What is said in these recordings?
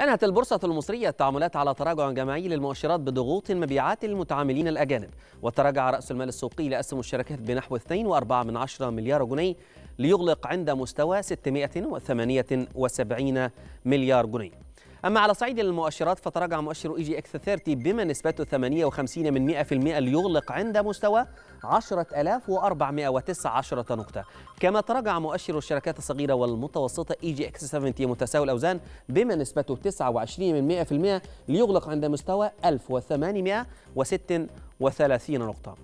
أنهت البورصة المصرية التعاملات على تراجع جماعي للمؤشرات بضغوط مبيعات المتعاملين الأجانب وتراجع رأس المال السوقي لأسهم الشركات بنحو 2.4 مليار جنيه ليغلق عند مستوى 678 مليار جنيه أما على صعيد المؤشرات فتراجع مؤشر إي جي إكس 30 بما نسبته 58 من 100% ليغلق عند مستوى 10419 نقطة كما تراجع مؤشر الشركات الصغيرة والمتوسطة إي جي إكس 70 متساوي الأوزان بما نسبته 29 من 100% ليغلق عند مستوى 1836 نقطة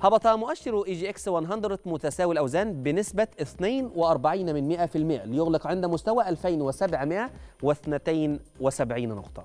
هبط مؤشر اي جي اكس 100 متساوي الاوزان بنسبه 42% ليغلق عند مستوى 2772 نقطه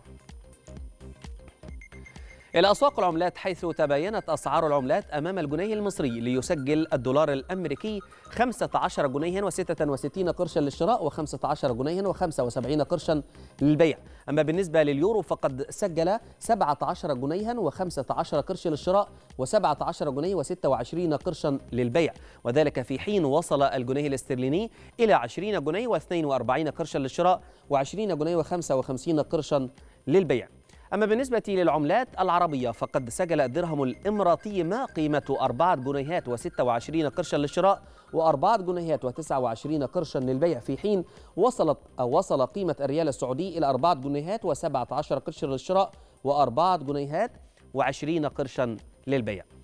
إلى أسواق العملات حيث تباينت أسعار العملات أمام الجنيه المصري ليسجل الدولار الأمريكي 15 جنيها و66 قرشا للشراء و15 جنيها و75 قرشا للبيع أما بالنسبة لليورو فقد سجل 17 جنيها و15 قرش للشراء و17 جنيه و26 قرشا للبيع وذلك في حين وصل الجنيه الاسترليني إلى 20 جنيه و42 قرشا للشراء و20 جنيه و55 قرشا للبيع أما بالنسبة للعملات العربية فقد سجل الدرهم الإماراتي ما قيمته أربعة جنيهات وستة وعشرين قرشا للشراء وأربعة جنيهات وتسعة وعشرين قرشا للبيع في حين وصلت أو وصل قيمة الريال السعودي إلى أربعة جنيهات وسبعة عشر قرشا للشراء وأربعة جنيهات وعشرين قرشا للبيع